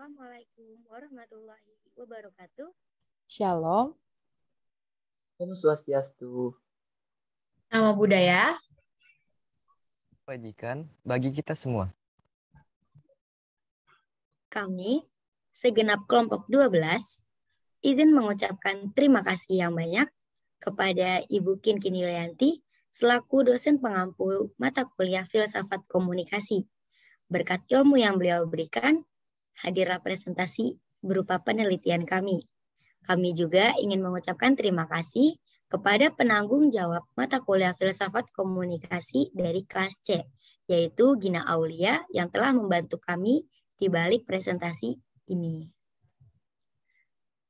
Assalamualaikum warahmatullahi wabarakatuh. Shalom. Om Swastiastu. Nama budaya. Kewajikan bagi kita semua. Kami, segenap kelompok 12, izin mengucapkan terima kasih yang banyak kepada Ibu Kinkin Yulianti selaku dosen pengampu mata kuliah Filsafat Komunikasi. Berkat ilmu yang beliau berikan, hadirlah presentasi berupa penelitian kami. Kami juga ingin mengucapkan terima kasih kepada penanggung jawab mata kuliah filsafat komunikasi dari kelas C, yaitu Gina Aulia yang telah membantu kami di balik presentasi ini.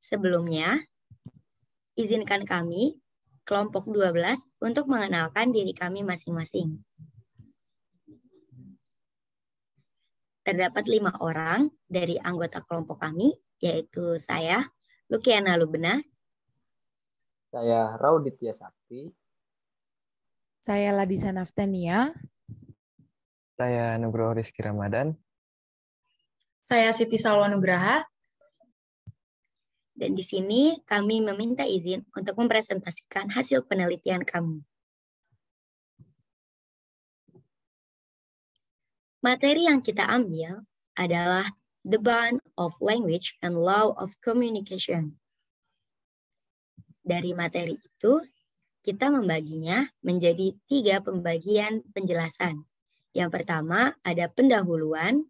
Sebelumnya, izinkan kami, kelompok 12, untuk mengenalkan diri kami masing-masing. terdapat lima orang dari anggota kelompok kami, yaitu saya, Lukiana Lubena, saya Rauditya Sakti, saya Ladisa Naftania, saya Nugroho Rizky Ramadan, saya Siti Salwa Nugraha, dan di sini kami meminta izin untuk mempresentasikan hasil penelitian kami. Materi yang kita ambil adalah The Bond of Language and Law of Communication. Dari materi itu, kita membaginya menjadi tiga pembagian penjelasan. Yang pertama ada pendahuluan,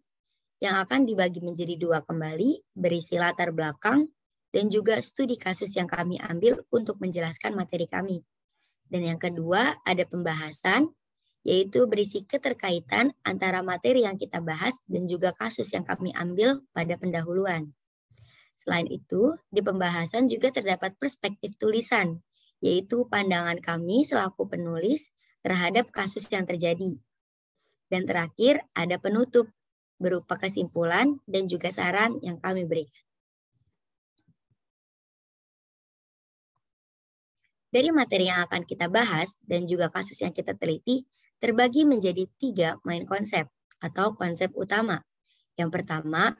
yang akan dibagi menjadi dua kembali, berisi latar belakang, dan juga studi kasus yang kami ambil untuk menjelaskan materi kami. Dan yang kedua ada pembahasan, yaitu berisi keterkaitan antara materi yang kita bahas dan juga kasus yang kami ambil pada pendahuluan. Selain itu, di pembahasan juga terdapat perspektif tulisan, yaitu pandangan kami selaku penulis terhadap kasus yang terjadi. Dan terakhir, ada penutup berupa kesimpulan dan juga saran yang kami berikan. Dari materi yang akan kita bahas dan juga kasus yang kita teliti, terbagi menjadi tiga main konsep atau konsep utama. Yang pertama,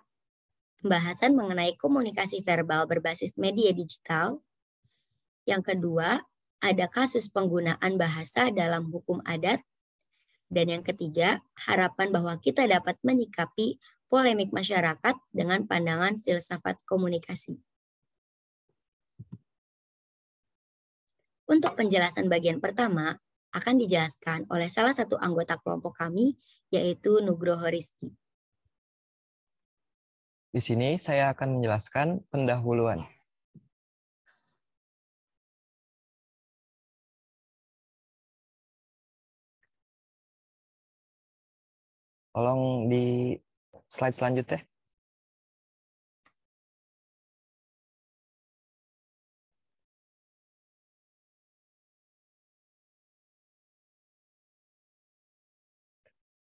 pembahasan mengenai komunikasi verbal berbasis media digital. Yang kedua, ada kasus penggunaan bahasa dalam hukum adat. Dan yang ketiga, harapan bahwa kita dapat menyikapi polemik masyarakat dengan pandangan filsafat komunikasi. Untuk penjelasan bagian pertama, akan dijelaskan oleh salah satu anggota kelompok kami, yaitu Nugroho Risti. Di sini saya akan menjelaskan pendahuluan. Tolong di slide selanjutnya.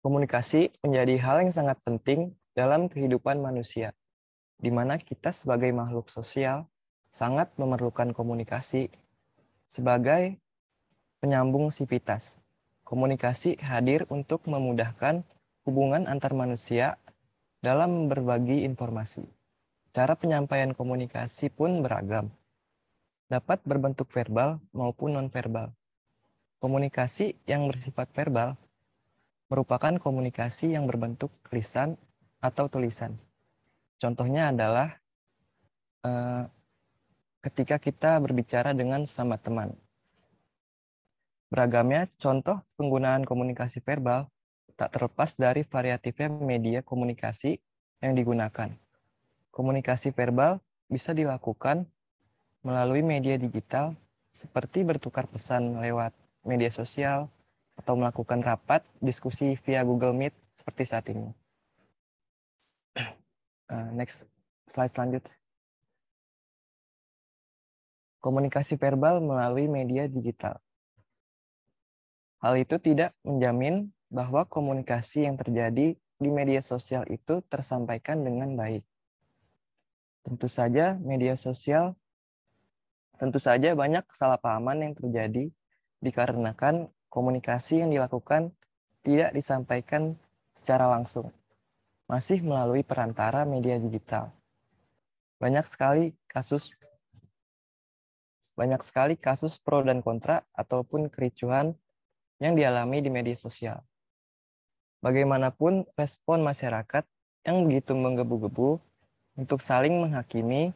Komunikasi menjadi hal yang sangat penting dalam kehidupan manusia, di mana kita sebagai makhluk sosial sangat memerlukan komunikasi sebagai penyambung sivitas. Komunikasi hadir untuk memudahkan hubungan antar manusia dalam berbagi informasi. Cara penyampaian komunikasi pun beragam, dapat berbentuk verbal maupun nonverbal. Komunikasi yang bersifat verbal merupakan komunikasi yang berbentuk lisan atau tulisan. Contohnya adalah eh, ketika kita berbicara dengan sama teman. Beragamnya contoh penggunaan komunikasi verbal tak terlepas dari variatifnya media komunikasi yang digunakan. Komunikasi verbal bisa dilakukan melalui media digital seperti bertukar pesan lewat media sosial, atau melakukan rapat diskusi via Google Meet seperti saat ini. Eh, next slide selanjutnya. Komunikasi verbal melalui media digital. Hal itu tidak menjamin bahwa komunikasi yang terjadi di media sosial itu tersampaikan dengan baik. Tentu saja media sosial tentu saja banyak kesalahpahaman yang terjadi dikarenakan komunikasi yang dilakukan tidak disampaikan secara langsung, masih melalui perantara media digital. Banyak sekali kasus banyak sekali kasus pro dan kontra ataupun kericuhan yang dialami di media sosial. Bagaimanapun respon masyarakat yang begitu menggebu-gebu untuk saling menghakimi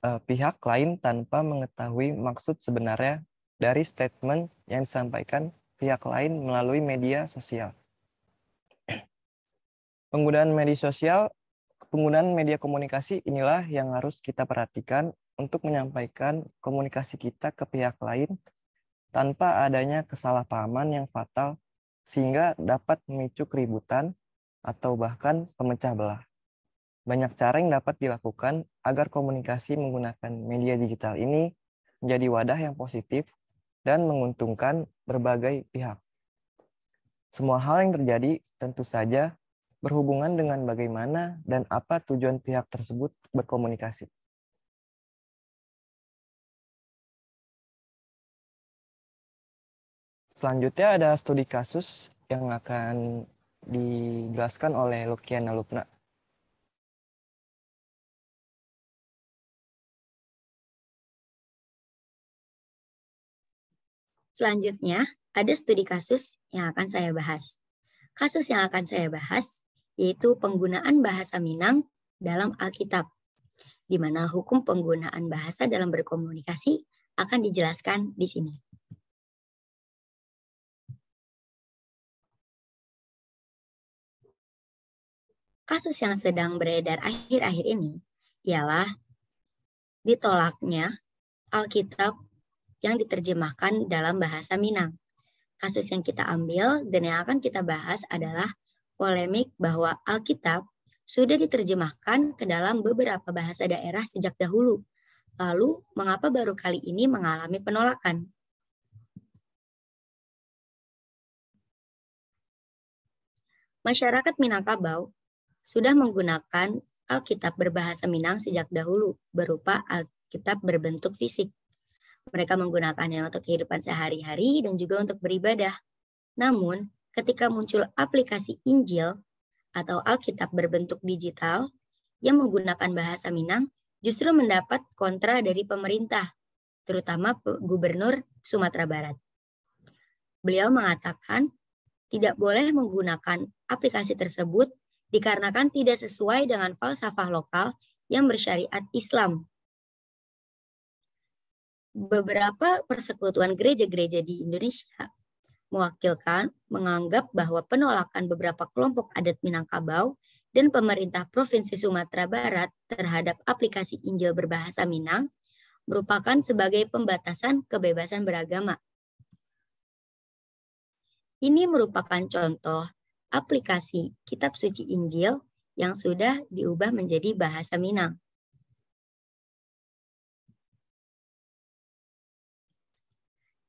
eh, pihak lain tanpa mengetahui maksud sebenarnya dari statement yang disampaikan pihak lain melalui media sosial. Penggunaan media sosial, penggunaan media komunikasi inilah yang harus kita perhatikan untuk menyampaikan komunikasi kita ke pihak lain tanpa adanya kesalahpahaman yang fatal sehingga dapat memicu keributan atau bahkan pemecah belah. Banyak cara yang dapat dilakukan agar komunikasi menggunakan media digital ini menjadi wadah yang positif dan menguntungkan berbagai pihak. Semua hal yang terjadi tentu saja berhubungan dengan bagaimana dan apa tujuan pihak tersebut berkomunikasi. Selanjutnya ada studi kasus yang akan dijelaskan oleh Lukiana Lupna. Selanjutnya, ada studi kasus yang akan saya bahas. Kasus yang akan saya bahas yaitu penggunaan bahasa Minang dalam Alkitab, di mana hukum penggunaan bahasa dalam berkomunikasi akan dijelaskan di sini. Kasus yang sedang beredar akhir-akhir ini ialah ditolaknya Alkitab yang diterjemahkan dalam bahasa Minang. Kasus yang kita ambil dan yang akan kita bahas adalah polemik bahwa Alkitab sudah diterjemahkan ke dalam beberapa bahasa daerah sejak dahulu. Lalu, mengapa baru kali ini mengalami penolakan? Masyarakat Minangkabau sudah menggunakan Alkitab berbahasa Minang sejak dahulu berupa Alkitab berbentuk fisik. Mereka menggunakannya untuk kehidupan sehari-hari dan juga untuk beribadah. Namun, ketika muncul aplikasi Injil atau Alkitab berbentuk digital yang menggunakan bahasa Minang, justru mendapat kontra dari pemerintah, terutama Gubernur Sumatera Barat. Beliau mengatakan tidak boleh menggunakan aplikasi tersebut dikarenakan tidak sesuai dengan falsafah lokal yang bersyariat Islam beberapa persekutuan gereja-gereja di Indonesia mewakilkan menganggap bahwa penolakan beberapa kelompok adat Minangkabau dan pemerintah Provinsi Sumatera Barat terhadap aplikasi Injil berbahasa Minang merupakan sebagai pembatasan kebebasan beragama. Ini merupakan contoh aplikasi Kitab Suci Injil yang sudah diubah menjadi bahasa Minang.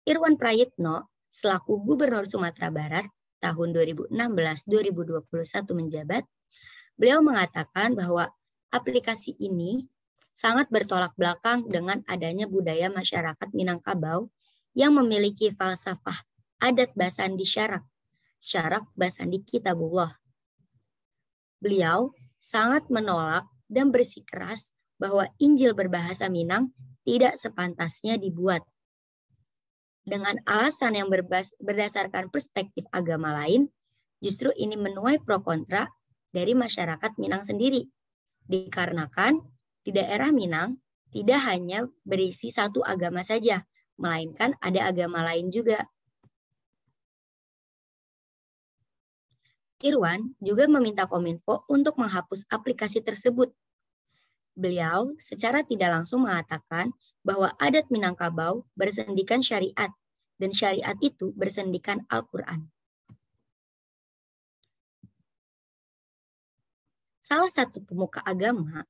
Irwan Prayitno selaku Gubernur Sumatera Barat tahun 2016-2021 menjabat, beliau mengatakan bahwa aplikasi ini sangat bertolak belakang dengan adanya budaya masyarakat Minangkabau yang memiliki falsafah adat Basandi Syarak, Syarak di Kitabullah. Beliau sangat menolak dan bersikeras bahwa Injil berbahasa Minang tidak sepantasnya dibuat dengan alasan yang berbas, berdasarkan perspektif agama lain, justru ini menuai pro kontra dari masyarakat Minang sendiri. Dikarenakan di daerah Minang tidak hanya berisi satu agama saja, melainkan ada agama lain juga. Irwan juga meminta Kominfo untuk menghapus aplikasi tersebut. Beliau secara tidak langsung mengatakan bahwa adat Minangkabau bersendikan syariat, dan syariat itu bersendikan Al-Quran. Salah satu pemuka agama,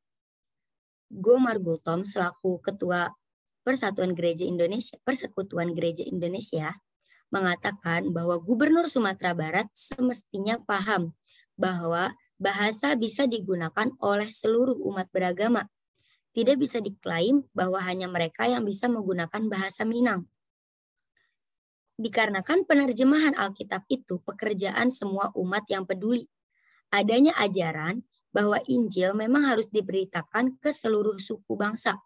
Gomar Gultom selaku Ketua Persatuan Gereja Indonesia, Persekutuan Gereja Indonesia, mengatakan bahwa Gubernur Sumatera Barat semestinya paham bahwa bahasa bisa digunakan oleh seluruh umat beragama tidak hmm. bisa diklaim bahwa hanya mereka yang bisa menggunakan bahasa Minang. Dikarenakan penerjemahan Alkitab itu pekerjaan semua umat yang peduli. Adanya ajaran bahwa Injil memang harus diberitakan ke seluruh suku bangsa.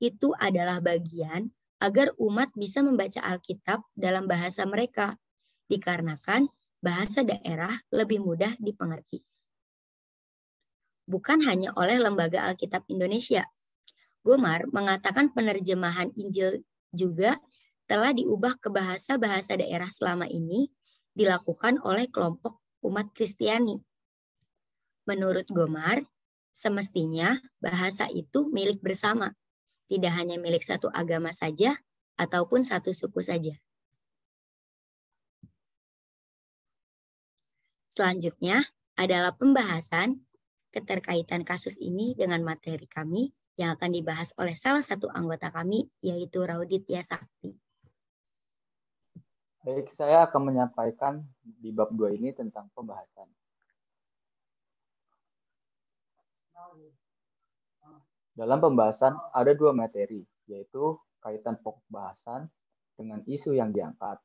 Itu adalah bagian agar umat bisa membaca Alkitab dalam bahasa mereka, dikarenakan bahasa daerah lebih mudah dipengerti bukan hanya oleh Lembaga Alkitab Indonesia. Gomar mengatakan penerjemahan Injil juga telah diubah ke bahasa-bahasa daerah selama ini dilakukan oleh kelompok umat Kristiani. Menurut Gomar, semestinya bahasa itu milik bersama, tidak hanya milik satu agama saja ataupun satu suku saja. Selanjutnya adalah pembahasan keterkaitan kasus ini dengan materi kami yang akan dibahas oleh salah satu anggota kami, yaitu Raudit Sakti. Baik, saya akan menyampaikan di bab 2 ini tentang pembahasan. Dalam pembahasan ada dua materi, yaitu kaitan pokok bahasan dengan isu yang diangkat,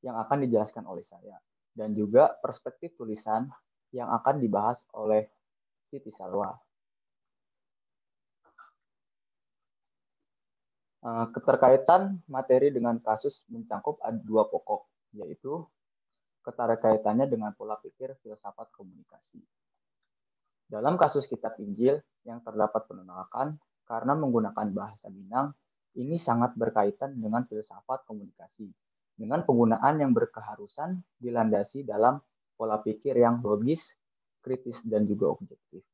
yang akan dijelaskan oleh saya, dan juga perspektif tulisan yang akan dibahas oleh Siti Salwa. Eh, keterkaitan materi dengan kasus mencangkup ada dua pokok, yaitu keterkaitannya dengan pola pikir filsafat komunikasi. Dalam kasus kitab Injil yang terdapat penolakan karena menggunakan bahasa Minang, ini sangat berkaitan dengan filsafat komunikasi, dengan penggunaan yang berkeharusan dilandasi dalam pola pikir yang logis kritis, dan juga objektif.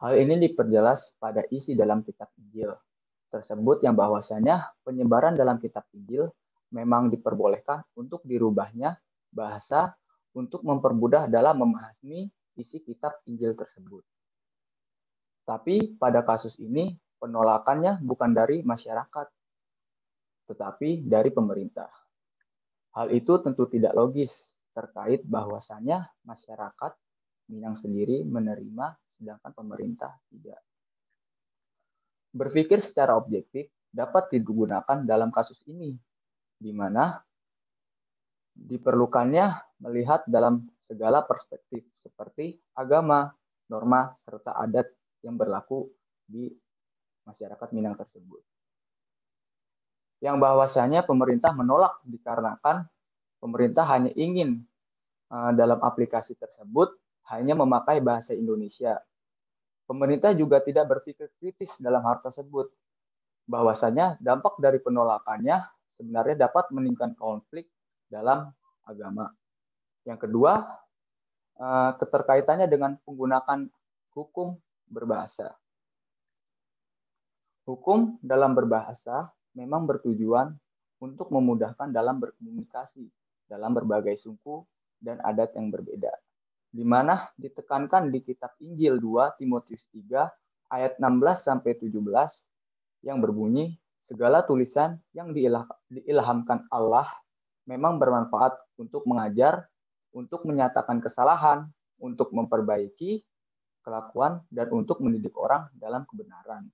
Hal ini diperjelas pada isi dalam kitab Injil tersebut yang bahwasanya penyebaran dalam kitab Injil memang diperbolehkan untuk dirubahnya bahasa untuk mempermudah dalam memahami isi kitab Injil tersebut. Tapi pada kasus ini penolakannya bukan dari masyarakat, tetapi dari pemerintah. Hal itu tentu tidak logis terkait bahwasannya masyarakat Minang sendiri menerima, sedangkan pemerintah tidak. Berpikir secara objektif dapat digunakan dalam kasus ini, di mana diperlukannya melihat dalam segala perspektif seperti agama, norma, serta adat yang berlaku di masyarakat Minang tersebut. Yang bahwasanya pemerintah menolak dikarenakan pemerintah hanya ingin eh, dalam aplikasi tersebut hanya memakai bahasa Indonesia. Pemerintah juga tidak berpikir kritis dalam hal tersebut. Bahwasanya dampak dari penolakannya sebenarnya dapat meningkatkan konflik dalam agama. Yang kedua, eh, keterkaitannya dengan penggunaan hukum berbahasa. Hukum dalam berbahasa memang bertujuan untuk memudahkan dalam berkomunikasi dalam berbagai suku dan adat yang berbeda di mana ditekankan di kitab Injil 2 Timotius 3 ayat 16 sampai 17 yang berbunyi segala tulisan yang diilah, diilhamkan Allah memang bermanfaat untuk mengajar, untuk menyatakan kesalahan, untuk memperbaiki kelakuan dan untuk mendidik orang dalam kebenaran.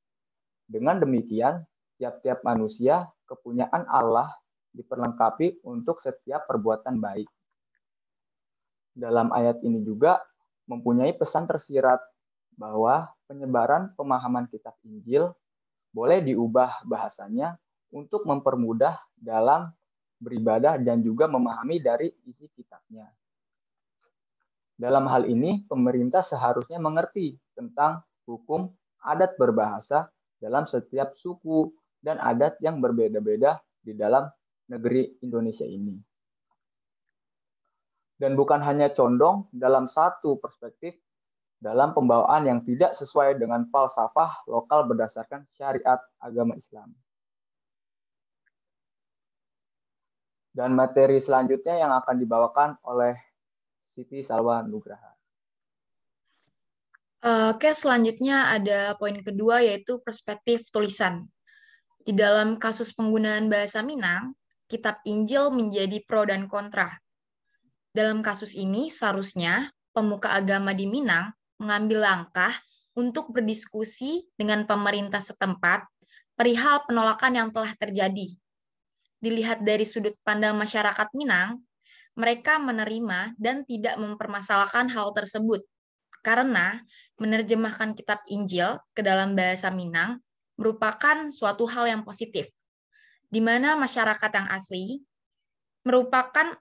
Dengan demikian, tiap-tiap manusia kepunyaan Allah diperlengkapi untuk setiap perbuatan baik dalam ayat ini juga mempunyai pesan tersirat bahwa penyebaran pemahaman kitab Injil boleh diubah bahasanya untuk mempermudah dalam beribadah dan juga memahami dari isi kitabnya. Dalam hal ini, pemerintah seharusnya mengerti tentang hukum adat berbahasa dalam setiap suku dan adat yang berbeda-beda di dalam negeri Indonesia ini dan bukan hanya condong dalam satu perspektif dalam pembawaan yang tidak sesuai dengan falsafah lokal berdasarkan syariat agama Islam. Dan materi selanjutnya yang akan dibawakan oleh Siti Salwa Nugraha. Oke, selanjutnya ada poin kedua yaitu perspektif tulisan. Di dalam kasus penggunaan bahasa Minang, kitab Injil menjadi pro dan kontra dalam kasus ini, seharusnya pemuka agama di Minang mengambil langkah untuk berdiskusi dengan pemerintah setempat perihal penolakan yang telah terjadi. Dilihat dari sudut pandang masyarakat Minang, mereka menerima dan tidak mempermasalahkan hal tersebut karena menerjemahkan kitab Injil ke dalam bahasa Minang merupakan suatu hal yang positif, di mana masyarakat yang asli merupakan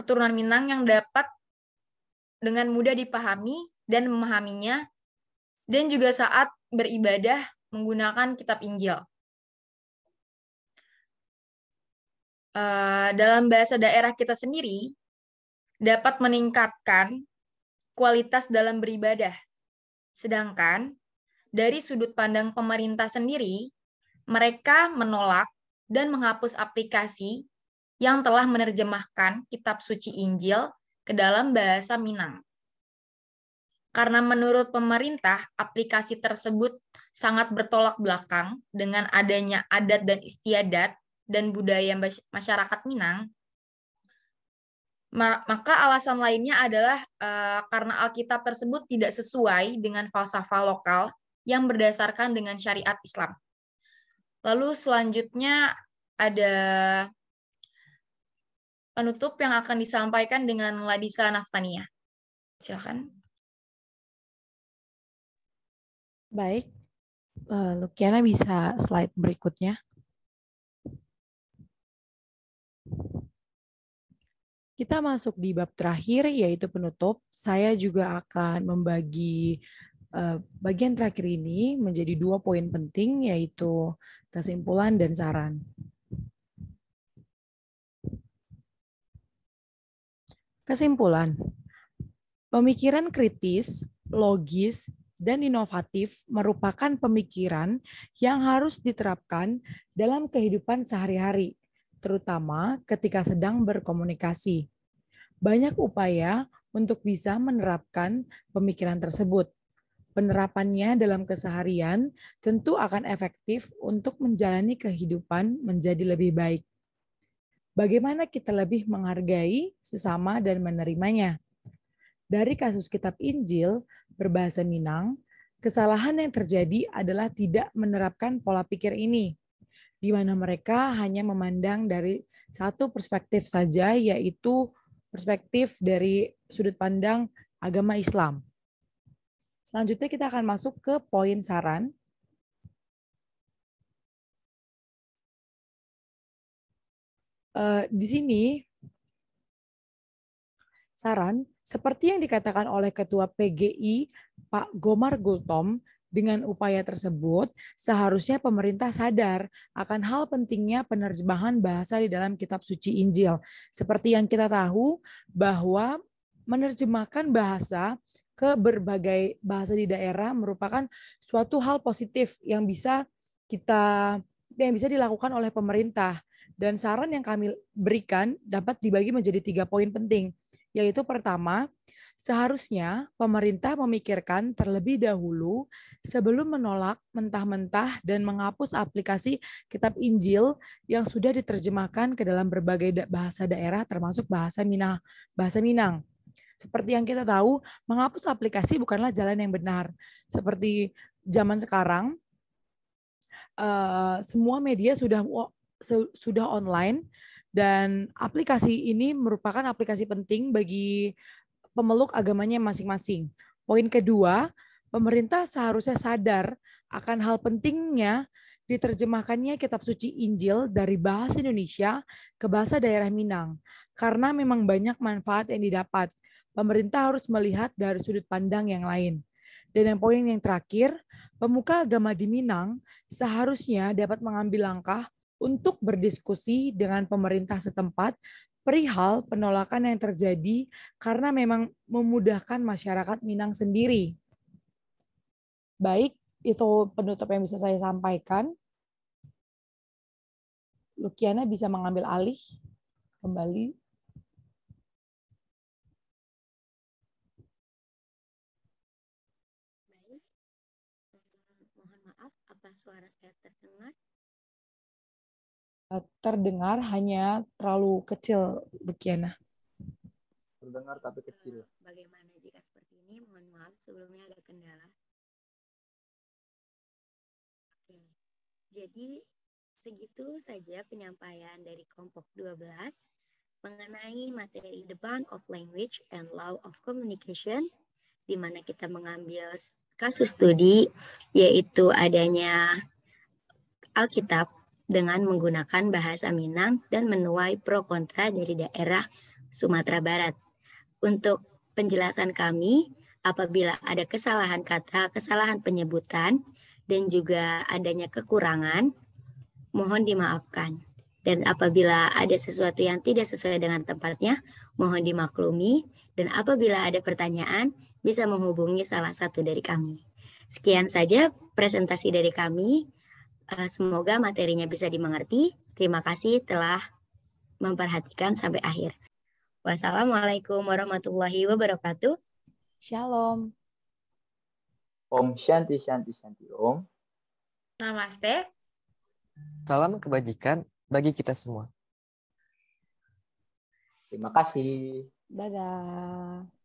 keturunan Minang yang dapat dengan mudah dipahami dan memahaminya, dan juga saat beribadah menggunakan kitab Injil. Uh, dalam bahasa daerah kita sendiri, dapat meningkatkan kualitas dalam beribadah. Sedangkan dari sudut pandang pemerintah sendiri, mereka menolak dan menghapus aplikasi yang telah menerjemahkan kitab suci Injil ke dalam bahasa Minang. Karena menurut pemerintah, aplikasi tersebut sangat bertolak belakang dengan adanya adat dan istiadat dan budaya masyarakat Minang, maka alasan lainnya adalah eh, karena Alkitab tersebut tidak sesuai dengan falsafah lokal yang berdasarkan dengan syariat Islam. Lalu selanjutnya ada penutup yang akan disampaikan dengan Ladisa Naftania. Silakan. Baik, eh, Lukiana bisa slide berikutnya. Kita masuk di bab terakhir yaitu penutup. Saya juga akan membagi eh, bagian terakhir ini menjadi dua poin penting yaitu kesimpulan dan saran. Kesimpulan, pemikiran kritis, logis, dan inovatif merupakan pemikiran yang harus diterapkan dalam kehidupan sehari-hari, terutama ketika sedang berkomunikasi. Banyak upaya untuk bisa menerapkan pemikiran tersebut. Penerapannya dalam keseharian tentu akan efektif untuk menjalani kehidupan menjadi lebih baik bagaimana kita lebih menghargai sesama dan menerimanya. Dari kasus kitab Injil berbahasa Minang, kesalahan yang terjadi adalah tidak menerapkan pola pikir ini, di mana mereka hanya memandang dari satu perspektif saja, yaitu perspektif dari sudut pandang agama Islam. Selanjutnya kita akan masuk ke poin saran, Eh, di sini saran seperti yang dikatakan oleh Ketua PGI Pak Gomar Gultom dengan upaya tersebut, seharusnya pemerintah sadar akan hal pentingnya penerjemahan bahasa di dalam kitab suci Injil. Seperti yang kita tahu bahwa menerjemahkan bahasa ke berbagai bahasa di daerah merupakan suatu hal positif yang bisa kita yang bisa dilakukan oleh pemerintah. Dan saran yang kami berikan dapat dibagi menjadi tiga poin penting, yaitu pertama, seharusnya pemerintah memikirkan terlebih dahulu sebelum menolak mentah-mentah dan menghapus aplikasi kitab Injil yang sudah diterjemahkan ke dalam berbagai bahasa daerah termasuk bahasa Minang, bahasa Minang. Seperti yang kita tahu, menghapus aplikasi bukanlah jalan yang benar. Seperti zaman sekarang, eh, semua media sudah sudah online dan aplikasi ini merupakan aplikasi penting bagi pemeluk agamanya masing-masing. Poin kedua, pemerintah seharusnya sadar akan hal pentingnya diterjemahkannya kitab suci Injil dari bahasa Indonesia ke bahasa daerah Minang karena memang banyak manfaat yang didapat. Pemerintah harus melihat dari sudut pandang yang lain. Dan yang poin yang terakhir, pemuka agama di Minang seharusnya dapat mengambil langkah untuk berdiskusi dengan pemerintah setempat perihal penolakan yang terjadi karena memang memudahkan masyarakat Minang sendiri. Baik, itu penutup yang bisa saya sampaikan. Lukiana bisa mengambil alih kembali. Baik. Mohon maaf apa suara saya terdengar? Eh, terdengar hanya terlalu kecil, Bukiana. Terdengar tapi kecil. Bagaimana jika seperti ini? Mohon maaf sebelumnya ada kendala. Oke. Jadi segitu saja penyampaian dari kelompok 12 mengenai materi The Bound of Language and Law of Communication di mana kita mengambil kasus studi yaitu adanya Alkitab dengan menggunakan bahasa Minang dan menuai pro kontra dari daerah Sumatera Barat. Untuk penjelasan kami, apabila ada kesalahan kata, kesalahan penyebutan, dan juga adanya kekurangan, mohon dimaafkan. Dan apabila ada sesuatu yang tidak sesuai dengan tempatnya, mohon dimaklumi. Dan apabila ada pertanyaan, bisa menghubungi salah satu dari kami. Sekian saja presentasi dari kami. Eh, semoga materinya bisa dimengerti. Terima kasih telah memperhatikan sampai akhir. Wassalamualaikum warahmatullahi wabarakatuh. Shalom. Om Shanti Shanti Shanti Om. Namaste. Salam kebajikan bagi kita semua. Terima kasih. Dadah.